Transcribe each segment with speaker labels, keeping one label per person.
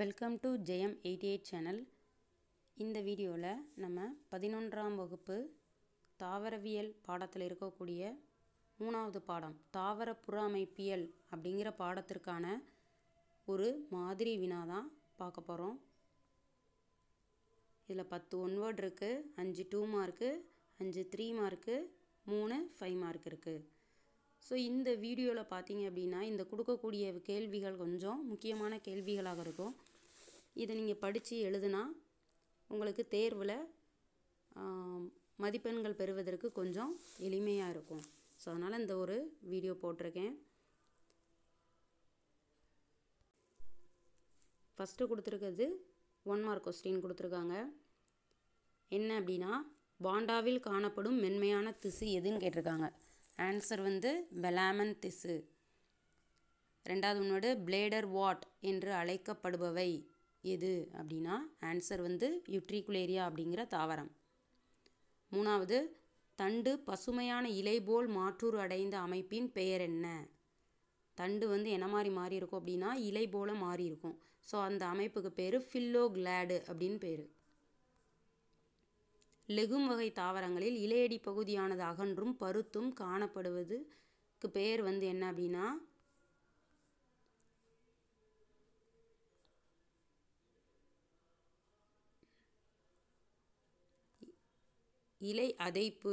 Speaker 1: welcome to Jayam eighty eight channel இந்த வீடியோவில் நம்ம பதினொன்றாம் வகுப்பு தாவரவியல் பாடத்தில் இருக்கக்கூடிய மூணாவது பாடம் தாவர புற அமைப்பியல் அப்படிங்கிற பாடத்திற்கான ஒரு மாதிரி வினா தான் பார்க்க போகிறோம் இதில் பத்து ஒன் வேர்ட் இருக்குது அஞ்சு டூ மார்க்கு அஞ்சு த்ரீ மார்க்கு மூணு ஃபைவ் மார்க் இருக்குது ஸோ இந்த வீடியோவில் பார்த்தீங்க அப்படின்னா இந்த கொடுக்கக்கூடிய கேள்விகள் கொஞ்சம் முக்கியமான கேள்விகளாக இருக்கும் இதை நீங்கள் படித்து எழுதுனா உங்களுக்கு தேர்வில் மதிப்பெண்கள் பெறுவதற்கு கொஞ்சம் எளிமையாக இருக்கும் ஸோ அதனால் இந்த ஒரு வீடியோ போட்டிருக்கேன் ஃபஸ்ட்டு கொடுத்துருக்கிறது ஒன் மார்க் கொஸ்டின் கொடுத்துருக்காங்க என்ன அப்படின்னா பாண்டாவில் காணப்படும் மென்மையான திசு எதுன்னு கேட்டிருக்காங்க ஆன்சர் வந்து பெலாமன் திசு ரெண்டாவது ஒன்றோடு பிளேடர் வாட் என்று அழைக்கப்படுபவை எது அப்படின்னா ஆன்சர் வந்து யுட்ரிகுலேரியா அப்படிங்கிற தாவரம் மூணாவது தண்டு பசுமையான இலை போல் மாற்றூர் அடைந்த அமைப்பின் பெயர் என்ன தண்டு வந்து என்ன மாதிரி மாறி இருக்கும் அப்படின்னா இலை போல் மாறி இருக்கும் ஸோ அந்த அமைப்புக்கு பேர் ஃபில்லோ கிளாடு அப்படின்னு பேர் லெகும் வகை தாவரங்களில் இலையடி பகுதியானது அகன்றும் பருத்தும் காணப்படுவதுக்கு பெயர் வந்து என்ன அப்படின்னா இலை அதைப்பு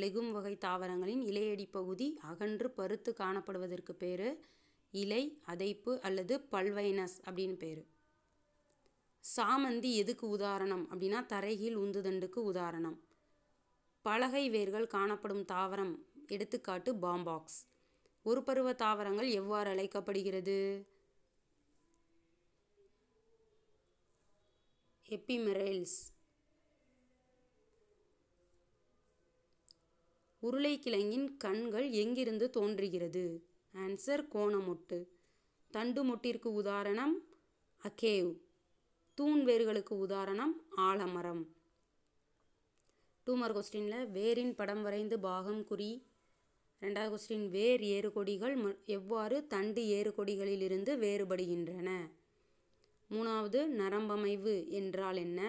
Speaker 1: லெகும் வகை தாவரங்களின் இலையடி பகுதி அகன்று பருத்து காணப்படுவதற்கு பேர் இலை அதைப்பு அல்லது பல்வைனஸ் அப்படின்னு பேர் சாமந்தி எதுக்கு உதாரணம் அப்படின்னா தரையில் உந்துதண்டுக்கு உதாரணம் பலகை வேர்கள் காணப்படும் தாவரம் எடுத்துக்காட்டு பாம்பாக்ஸ் ஒரு பருவ தாவரங்கள் எவ்வாறு அழைக்கப்படுகிறது எப்பிமெரேல்ஸ் உருளைக்கிழங்கின் கண்கள் எங்கிருந்து தோன்றுகிறது ஆன்சர் கோணமுட்டு தண்டு முட்டிற்கு உதாரணம் அகேவ் தூண் வேர்களுக்கு உதாரணம் ஆலமரம் டூமர் கொஸ்டினில் வேரின் படம் வரைந்து பாகம் குறி ரெண்டாவது கொஸ்டின் வேர் ஏறுகொடிகள் எவ்வாறு தண்டு ஏறுகொடிகளிலிருந்து வேறுபடுகின்றன மூணாவது நரம்பமைவு என்றால் என்ன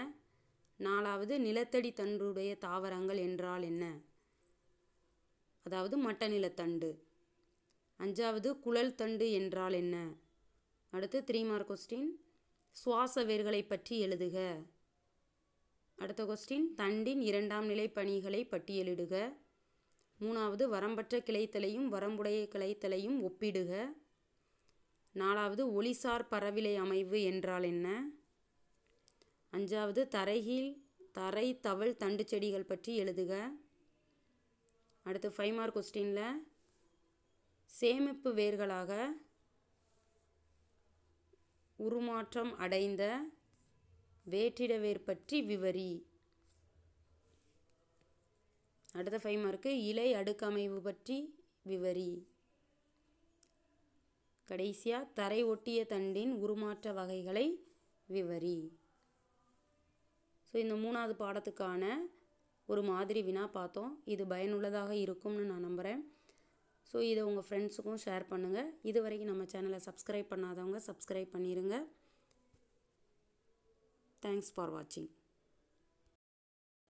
Speaker 1: நாலாவது நிலத்தடி தண்டுடைய தாவரங்கள் என்றால் என்ன அதாவது மட்ட நிலத்தண்டு அஞ்சாவது குழல் தண்டு என்றால் என்ன அடுத்து த்ரீ மார்க் கொஸ்டின் சுவாச வேர்களை பற்றி எழுதுக அடுத்த கொஸ்டின் தண்டின் இரண்டாம் நிலை பணிகளை பட்டியலிடுக மூணாவது வரம்பற்ற கிளைத்தலையும் வரம்புடைய கிளைத்தலையும் ஒப்பிடுக நாலாவது ஒளிசார் பரவிலை அமைவு என்றால் என்ன அஞ்சாவது தரைகீழ் தரை தவள் தண்டு செடிகள் பற்றி எழுதுக அடுத்து ஃபைவ் மார்க் கொஸ்டினில் சேமிப்பு வேர்களாக உருமாற்றம் அடைந்த வேற்றிடவேர் பற்றி விவரி அடுத்த ஃபைவ் மார்க்கு இலை அடுக்கமைவு பற்றி விவரி கடைசியாக தரை ஒட்டிய தண்டின் உருமாற்ற வகைகளை விவரி ஸோ இந்த மூணாவது பாடத்துக்கான ஒரு மாதிரி வினா பார்த்தோம் இது பயனுள்ளதாக இருக்கும்னு நான் நம்புகிறேன் ஸோ இதை உங்கள் ஃப்ரெண்ட்ஸுக்கும் ஷேர் பண்ணுங்கள் இது வரைக்கும் நம்ம சேனலை சப்ஸ்கிரைப் பண்ணாதவங்க சப்ஸ்கிரைப் பண்ணிடுங்க தேங்க்ஸ் ஃபார் வாட்சிங்